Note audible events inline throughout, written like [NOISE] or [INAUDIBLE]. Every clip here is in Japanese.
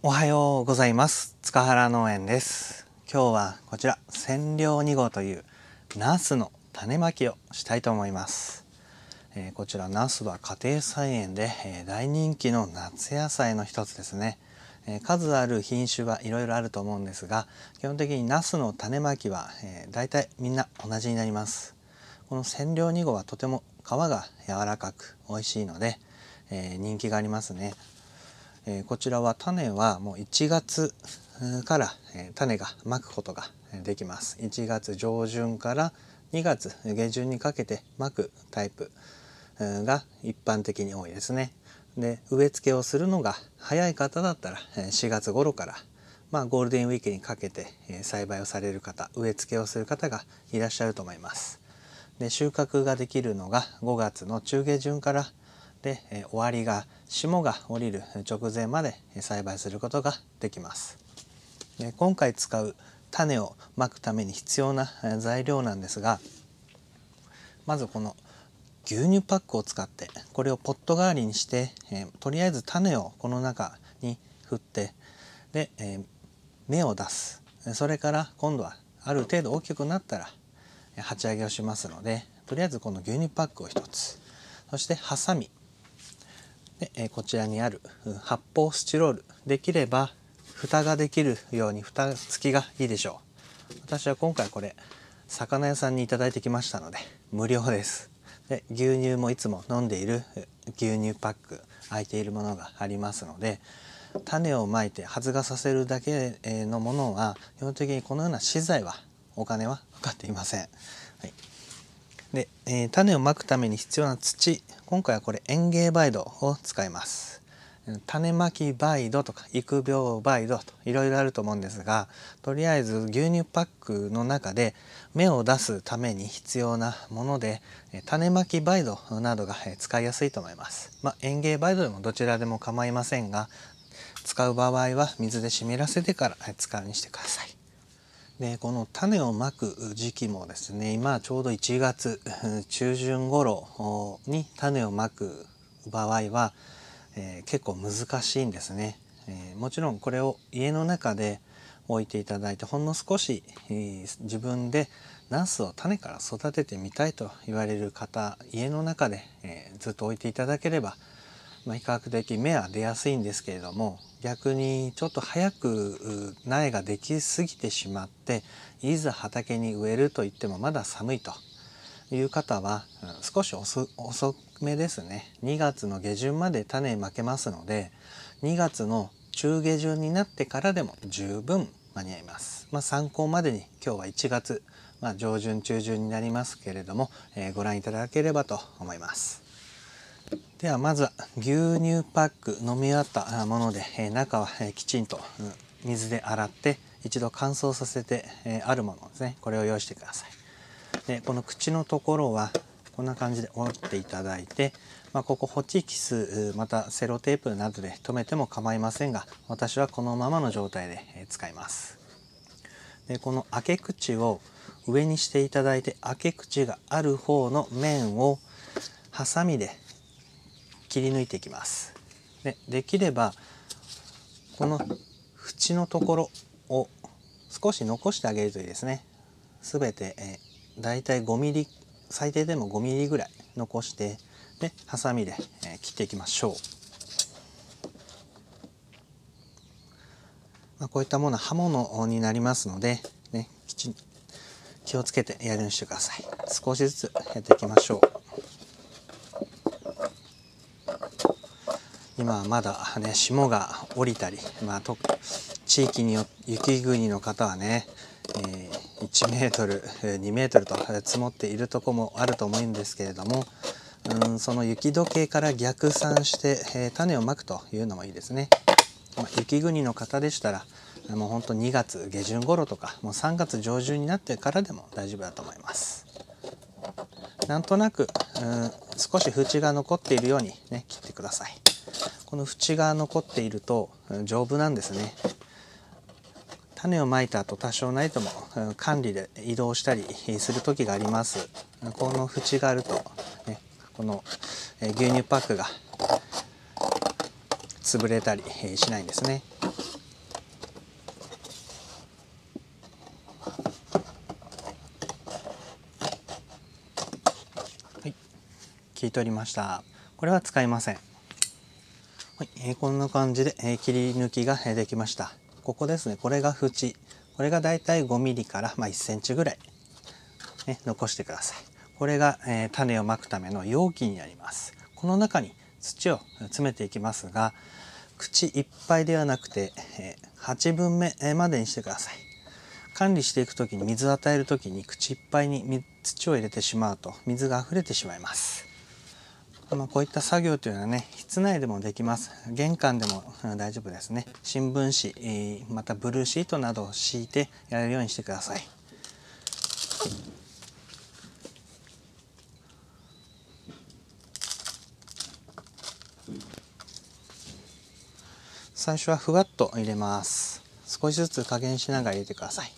おはようございます塚原農園です今日はこちら千両2号というナスの種まきをしたいと思います、えー、こちらナスは家庭菜園で、えー、大人気の夏野菜の一つですね、えー、数ある品種はいろいろあると思うんですが基本的にナスの種まきは、えー、大体みんな同じになりますこの千両2号はとても皮が柔らかく美味しいので、え人気がありますねえこちらは種はもう1月から種がまくことができます。1月上旬から2月下旬にかけてまくタイプが一般的に多いですね。で植え付けをするのが早い方だったら4月頃から、まあ、ゴールデンウィークにかけて栽培をされる方植え付けをする方がいらっしゃると思います。で収穫ができるのが5月の中下旬からで、終わりが霜が降りる直前まで栽培することができます。今回使う種をまくために必要な材料なんですがまずこの牛乳パックを使ってこれをポット代わりにして、とりあえず種をこの中に振ってで、え芽を出すそれから今度はある程度大きくなったら鉢上げをしますのでとりあえずこの牛乳パックを1つそしてハサミで、えこちらにある発泡スチロールできれば蓋ができるように蓋付きがいいでしょう私は今回これ魚屋さんに頂いてきましたので無料ですで牛乳もいつも飲んでいる牛乳パック空いているものがありますので種をまいて発芽させるだけのものは基本的にこのような資材はお金はかかっていません。で、えー、種をまくために必要な土今回はこれ園芸バ土を使います種まきバ土とか育苗バ土といろいろあると思うんですがとりあえず牛乳パックの中で芽を出すために必要なもので種まきバ土などが使いやすいと思います、まあ、園芸バ土でもどちらでも構いませんが使う場合は水で湿らせてから使うにしてくださいでこの種をまく時期もですね今ちょうど1月 [LAUGHS] 中旬頃に種をまく場合は、えー、結構難しいんですね、えー、もちろんこれを家の中で置いていただいてほんの少し、えー、自分でナスを種から育ててみたいと言われる方家の中で、えずっと置いていただければまあ、比較的芽は出やすいんですけれども逆にちょっと早く苗ができすぎてしまっていざ畑に植えるといってもまだ寒いという方は少し遅めですね2月の下旬まで種まけますので2月の中下旬になってからでも十分間に合います。まあ、参考までに今日は1月、まあ、上旬中旬になりますけれども、えー、ご覧いただければと思います。ではまず牛乳パック飲み終わったもので、え中は、えきちんと、水で洗って一度乾燥させて、えあるものですねこれを用意してくださいでこの口のところはこんな感じで折っていただいて、まあ、ここホチキスまたセロテープなどで留めても構いませんが私はこのままの状態で使いますでこの開け口を上にしていただいて開け口がある方の面をハサミで切り抜いていきます。でできればこの縁のところを少し残してあげるといいですね。すべて、えー、大体5ミリ最低でも5ミリぐらい残してでハサミで、えー、切っていきましょう。まあ、こういったものは刃物になりますので、ね、きちん気をつけてやるようにしてください。少しずつやっていきましょう。今まだね霜が降りたり、まあ、と地域によって雪国の方はね、えー、1メートル2メートルと積もっているとこもあると思うんですけれどもうんその雪時計から逆算して、えー、種をまくというのもいいですね。まあ、雪国の方でしたらもうほんと2月下旬頃とかもう3月上旬になってからでも大丈夫だと思います。なんとなくうん少し縁が残っているようにね切ってください。この縁が残っていると丈夫なんですね種をまいた後多少ないとも管理で移動したりする時がありますこの縁があると、ね、この牛乳パックが潰れたりしないんですねはい、切り取りましたこれは使いませんはい、えー、こんな感じで、えー、切り抜きが、えー、できました。ここですね、これが縁。これがだいたい 5mm から、まあ、1 c m ぐらい、ね、残してください。これが、えー、種をまくための容器になります。この中に土を詰めていきますが、口いっぱいではなくて、え8分目までにしてください。管理していく時に水を与える時に口いっぱいに土を入れてしまうと水が溢れてしまいます。まあ、こういった作業というのはね室内でもできます玄関でも大丈夫ですね新聞紙、またブルーシートなどを敷いてやれるようにしてください最初はふわっと入れます少しずつ加減しながら入れてください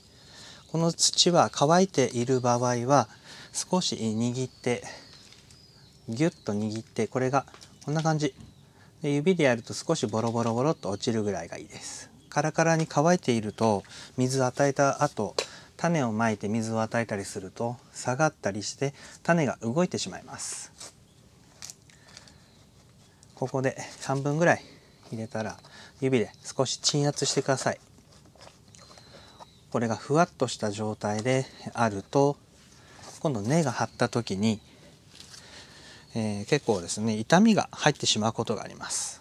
この土は乾いている場合は少し握ってギュッと握ってこれがこんな感じで指でやると少しボロボロボロっと落ちるぐらいがいいですカラカラに乾いていると水与えた後種をまいて水を与えたりすると下がったりして種が動いてしまいますここで半分ぐらい入れたら指で少し鎮圧してくださいこれがふわっとした状態であると今度根が張った時にえー、結構ですね痛みが入ってしまうことがあります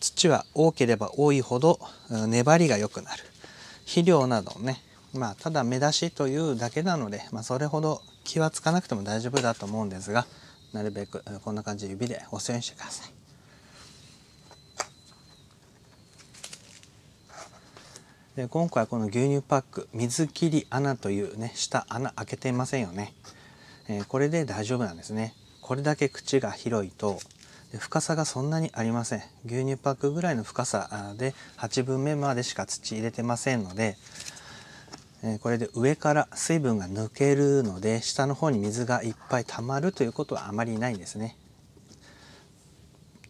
土は多ければ多いほど粘りが良くなる肥料などねまあただ目出しというだけなので、まあ、それほど気はつかなくても大丈夫だと思うんですがなるべくこんな感じで指で押すようにしてくださいで今回この牛乳パック水切り穴というね下穴開けていませんよねえこれで大丈夫なんですねこれだけ口が広いと深さがそんなにありません牛乳パックぐらいの深さで8分目までしか土入れてませんのでこれで上から水分が抜けるので下の方に水がいっぱい溜まるということはあまりないんですね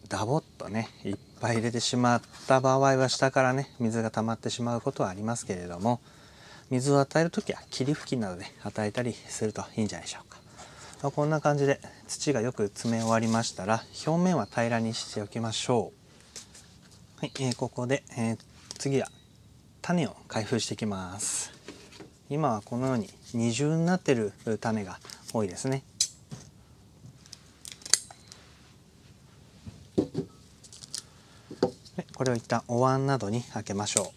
ダボっとねいっぱい入れてしまった場合は下からね水が溜まってしまうことはありますけれども水を与える時は霧吹きなどで与えたりするといいんじゃないでしょうかこんな感じで土がよく詰め終わりましたら表面は平らにしておきましょう。はい、えー、ここで、えー、次は種を開封していきます。今はこのように二重になってる種が多いですね。これを一旦お椀などに開けましょ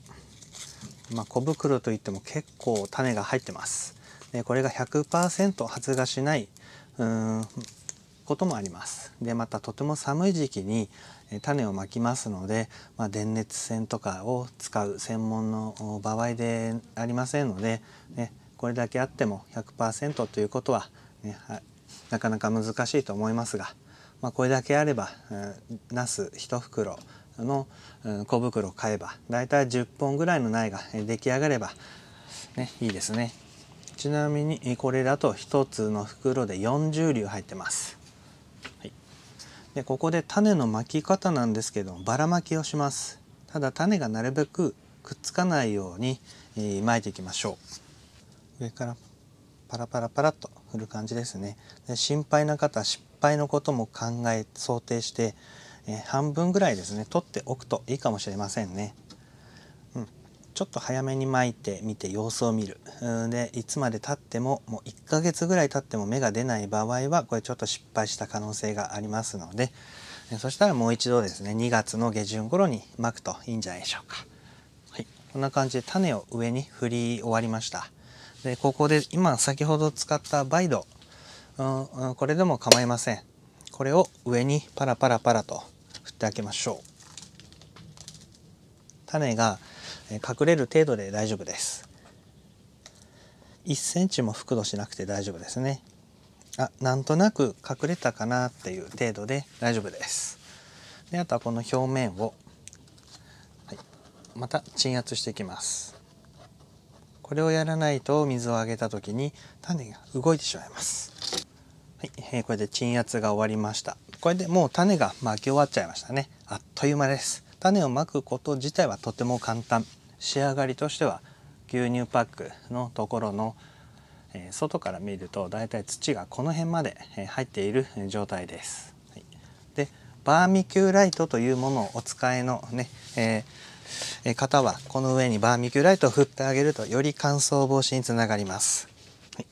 う。まあ、小袋といっても結構種が入ってます。これが100%発芽しないうんこともありますでまたとても寒い時期に種をまきますので、まあ、電熱線とかを使う専門の場合でありませんので、ね、これだけあっても100%ということは、ね、なかなか難しいと思いますが、まあ、これだけあれば、うん、ナス1袋の小袋を買えばだいたい10本ぐらいの苗が出来上がれば、ね、いいですね。ちなみにこれだと1つの袋で40粒入ってます、はい、でここで種の巻き方なんですけどばらまきをしますただ種がなるべくくっつかないように、えー、巻いていきましょう上からパラパラパラっと振る感じですねで心配な方失敗のことも考え想定して、えー、半分ぐらいですね取っておくといいかもしれませんねちょっと早めに巻いてみて様子を見るでいつまでたってももう1ヶ月ぐらい経っても芽が出ない場合はこれちょっと失敗した可能性がありますのでそしたらもう一度ですね2月の下旬頃に巻くといいんじゃないでしょうか。はい、こんな感じで種を上に振り終わりました。でここで今先ほど使ったバイド、うん、これでも構いません。これを上にパラパラパラと振ってあげましょう。種が隠れる程度で大丈夫です 1cm も覆土しなくて大丈夫ですねあなんとなく隠れたかなっていう程度で大丈夫ですであとはこの表面を、はい、また鎮圧していきますこれをやらないと水をあげた時に種が動いてしまいますはい、えー、これで鎮圧が終わりましたこれでもう種が巻き終わっちゃいましたねあっという間です種をまくこと自体はとても簡単仕上がりとしては牛乳パックのところの外から見るとだいたい土がこの辺まで入っている状態です。でバーミキューライトというものをお使いのね、えー、方はこの上にバーミキューライトを振ってあげるとより乾燥防止につながります。はい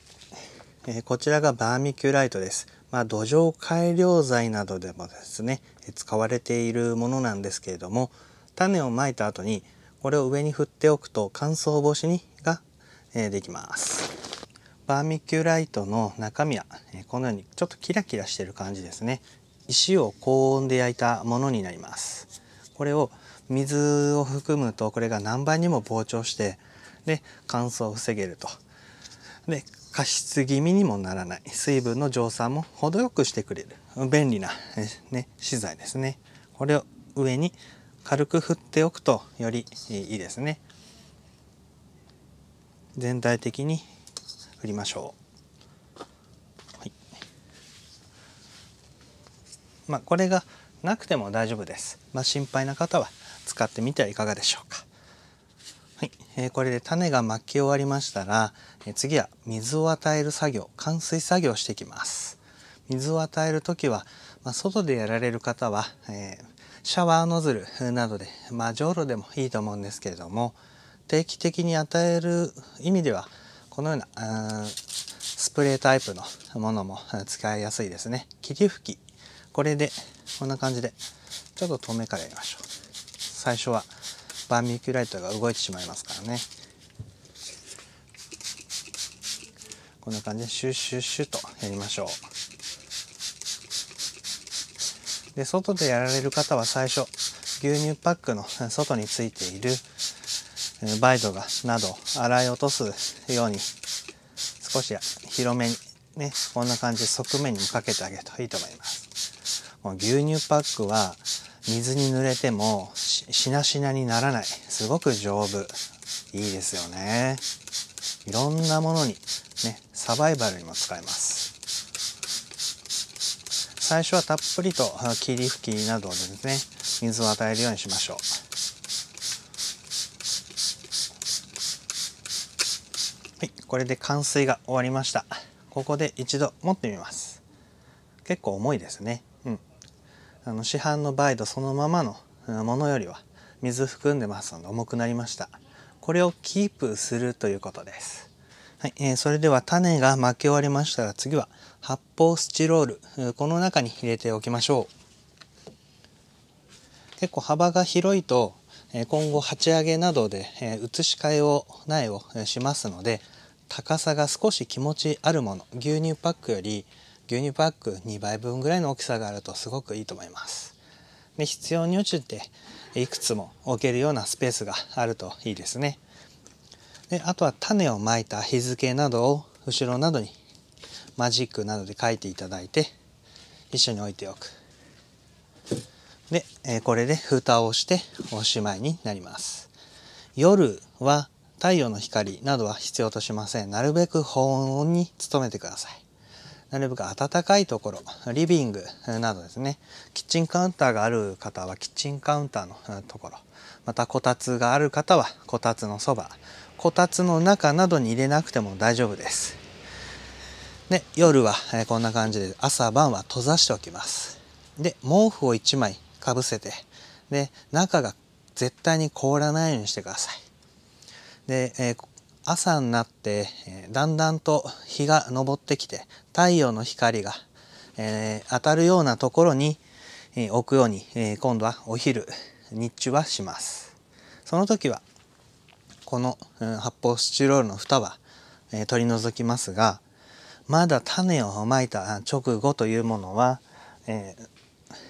えー、こちらがバーミキューライトです。まあ、土壌改良剤などでもですね使われているものなんですけれども種をまいた後にこれを上に振っておくと乾燥防止にが、えできますバーミキュライトの中身は、えこのようにちょっとキラキラしてる感じですね石を高温で焼いたものになりますこれを水を含むとこれが何倍にも膨張してで乾燥を防げるとで加湿気味にもならない水分の蒸散も程よくしてくれる便利な、ね、資材ですねこれを上に軽く振っておくとよりいいですね全体的に振りましょう、はい、まあ、これがなくても大丈夫です、まあ、心配な方は使ってみてはいかがでしょうかえこれで種が巻き終わりましたら、え次は水を与える作業灌水作業をしていきます水を与える時は、まあ、外でやられる方は、えー、シャワーノズルなどで、まあ、じょうろでもいいと思うんですけれども定期的に与える意味ではこのようなスプレータイプのものも使いやすいですね霧吹きこれでこんな感じでちょっと遠目からやりましょう最初はバーミキュライトが動いてしまいますからねこんな感じでシュッシュッシュッとやりましょうで外でやられる方は最初牛乳パックの [LAUGHS] 外についているバイドがなど洗い落とすように少し広めにねこんな感じで側面にもかけてあげるといいと思います牛乳パックは水に濡れてもしなしなにならないすごく丈夫いいですよねいろんなものにねサバイバルにも使えます最初はたっぷりと霧吹きなどでですね水を与えるようにしましょうはいこれで完水が終わりましたここで一度持ってみます結構重いですねあの市販のバイドそのままのものよりは水含んでますので重くなりましたこれをキープするということです、はいえー、それでは種が巻き終わりましたら次は発泡スチロールこの中に入れておきましょう結構幅が広いと今後鉢上げなどで移し替えを苗をしますので高さが少し気持ちあるもの牛乳パックより牛乳パック2杯分ぐらいの大きさがあるとすごくいいと思います。で必要に応じていくつも置けるようなスペースがあるといいですね。であとは種をまいた日付などを後ろなどにマジックなどで書いていただいて一緒に置いておく。で、えこれで蓋をしておしまいになります。夜は太陽の光などは必要としません。なるべく保温に努めてください。なるべく暖かいところ、リビングなどですね、キッチンカウンターがある方はキッチンカウンターのところ、またこたつがある方はこたつのそば、こたつの中などに入れなくても大丈夫です。で、夜はこんな感じで朝晩は閉ざしておきます。で、毛布を1枚かぶせて、で、中が絶対に凍らないようにしてください。で、えー朝になって、だんだんと日が昇ってきて太陽の光が、え当たるようなところに、え置くように、え今度はお昼日中はしますその時はこの、うん、発泡スチロールの蓋は、え取り除きますがまだ種をまいた直後というものは、え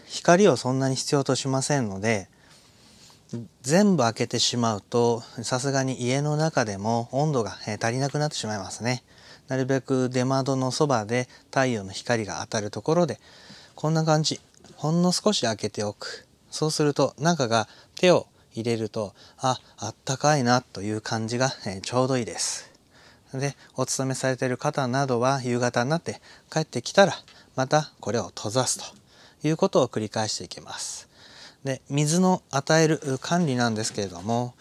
光をそんなに必要としませんので全部開けてしまうとさすがに家の中でも温度が足りなくなってしまいますねなるべく出窓のそばで太陽の光が当たるところでこんな感じほんの少し開けておくそうすると中が手を入れるとああったかいなという感じが、えちょうどいいですでお勤めされてる方などは夕方になって帰ってきたらまたこれを閉ざすということを繰り返していきますで水の与える管理なんですけれども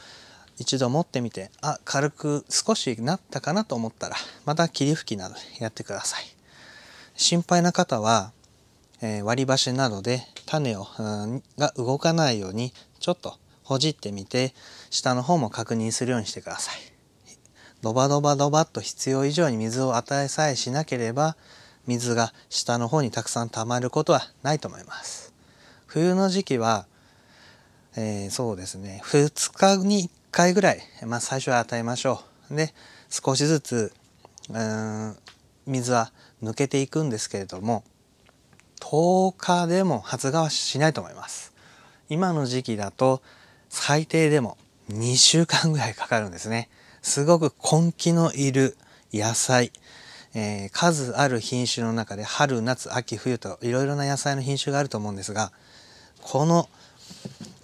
一度持ってみてあ軽く少しなったかなと思ったらまた霧吹きなどやってください心配な方は、えー、割り箸などで種を、うん、が動かないようにちょっとほじってみて下の方も確認するようにしてくださいドバドバドバっと必要以上に水を与えさえしなければ水が下の方にたくさん溜まることはないと思います冬の時期はえー、そうですね2日に1回ぐらい、まあ、最初は与えましょう。で少しずつうん水は抜けていくんですけれども10日でも発芽はしないと思います。今の時期だと最低でも2週間ぐらいかかるんですね。すごく根気のいる野菜、えー、数ある品種の中で春夏秋冬といろいろな野菜の品種があると思うんですがこの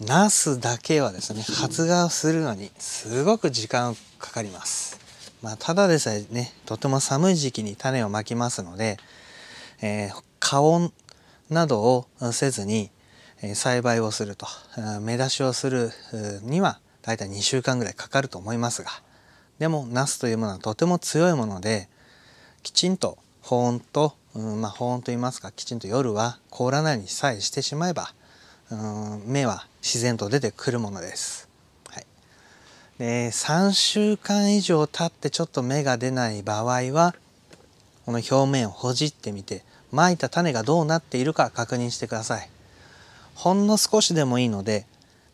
ナスだけはですね発芽するのにすごく時間かかります、まあ、ただでさえねとても寒い時期に種をまきますので、えー、加温などをせずに栽培をすると目出しをするには大体2週間ぐらいかかると思いますがでもナスというものはとても強いものできちんと保温と、うん、まあ保温といいますかきちんと夜は凍らないようにさえしてしまえばうん芽は自然と出てくるものです。はい、で3週間以上経ってちょっと芽が出ない場合はこの表面をほじってみてまいた種がどうなっているか確認してください。ほんの少しでもいいので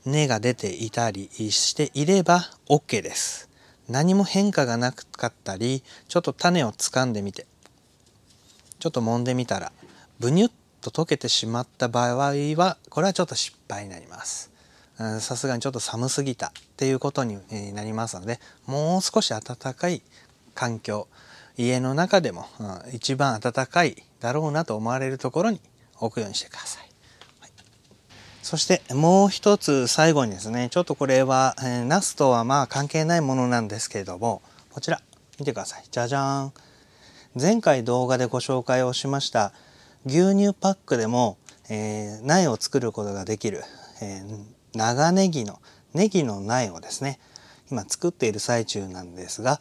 根が出ていたりしていれば OK です。何も変化がなかったりちょっと種を掴んでみてちょっと揉んでみたらブニュッと溶けてしまった場合はこれはちょっと失敗になりますさすがにちょっと寒すぎたっていうことになりますのでもう少し暖かい環境家の中でも、うん、一番暖かいだろうなと思われるところに置くようにしてください、はい、そしてもう一つ最後にですねちょっとこれは、えー、ナスとはまあ関係ないものなんですけれどもこちら見てくださいじゃじゃーん前回動画でご紹介をしました牛乳パックでも、えー、苗を作ることができる、えー、長ネギのネギの苗をですね今作っている最中なんですが、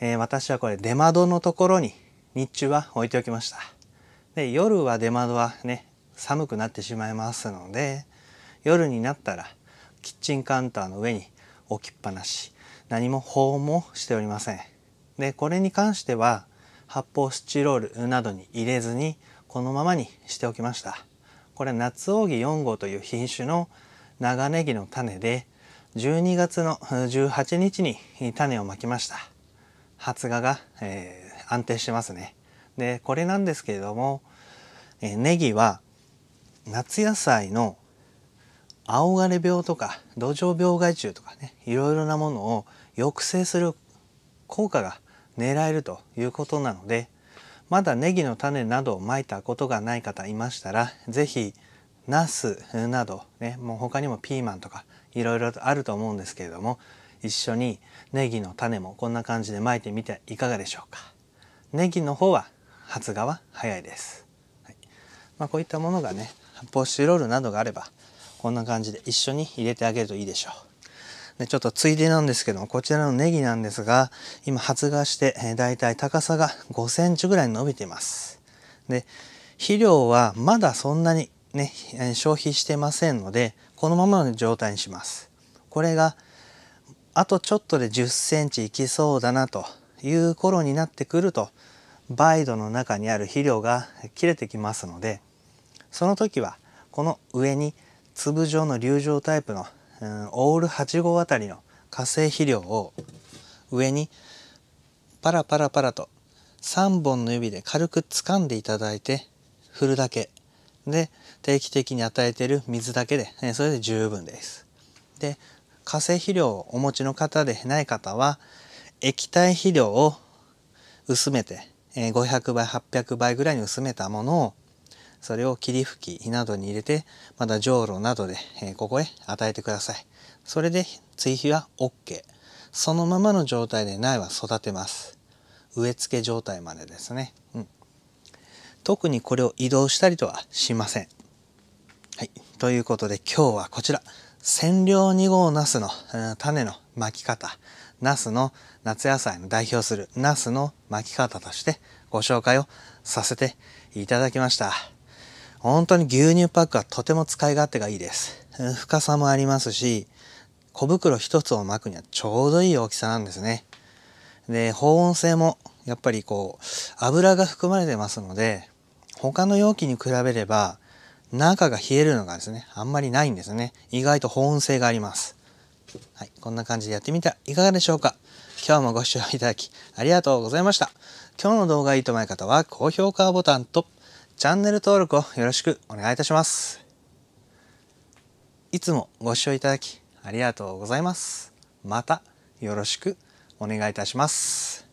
えー、私はこれ出窓のところに日中は置いておきましたで夜は出窓はね寒くなってしまいますので夜になったらキッチンカウンターの上に置きっぱなし何も保温もしておりませんでこれに関しては発泡スチロールなどに入れずにこのままにしておきました。これ夏扇4号という品種の長ネギの種で12月の18日に種をまきました。発芽が、えー、安定してますね。で、これなんですけれども、えー、ネギは夏野菜の青枯れ病とか土壌病害虫とかねいろいろなものを抑制する効果が狙えるということなのでまだネギの種などをまいたことがない方いましたら是非ナスなど、ね、もう他にもピーマンとかいろいろあると思うんですけれども一緒にネギの種もこんな感じでまいてみていかがでしょうか。ネギの方は発芽は早いです。はいまあ、こういったものがね発泡スチロールなどがあればこんな感じで一緒に入れてあげるといいでしょう。ちょっとついでなんですけどもこちらのネギなんですが今発芽して、えー、だいたい高さが5センチぐらい伸びてますで肥料はまだそんなにね、えー、消費してませんのでこのままの状態にしますこれがあとちょっとで1 0ンチいきそうだなという頃になってくるとバイドの中にある肥料が切れてきますのでその時はこの上に粒状の粒状タイプのうん、オール8号あたりの化成肥料を上にパラパラパラと3本の指で軽く掴んでいただいて振るだけで定期的に与えてる水だけで、ね、それで十分です。で化成肥料をお持ちの方でない方は液体肥料を薄めて500倍800倍ぐらいに薄めたものをそれを霧吹きなどに入れて、またじょうろなどで、えここへ与えてください。それで追肥は OK。そのままの状態で苗は育てます。植え付け状態までですね。うん。特にこれを移動したりとはしません。はい。ということで今日はこちら。千両2号ナスの、種の巻き方。ナスの夏野菜の代表するナスの巻き方としてご紹介をさせていただきました。本当に牛乳パックはとても使い勝手がいいです。深さもありますし、小袋一つを巻くにはちょうどいい大きさなんですね。で、保温性もやっぱりこう、油が含まれてますので、他の容器に比べれば、中が冷えるのがですね、あんまりないんですね。意外と保温性があります。はい、こんな感じでやってみたらいかがでしょうか今日もご視聴いただきありがとうございました。今日の動画がいいと思い方は高評価ボタンとチャンネル登録をよろしくお願いいたします。いつもご視聴いただきありがとうございます。またよろしくお願いいたします。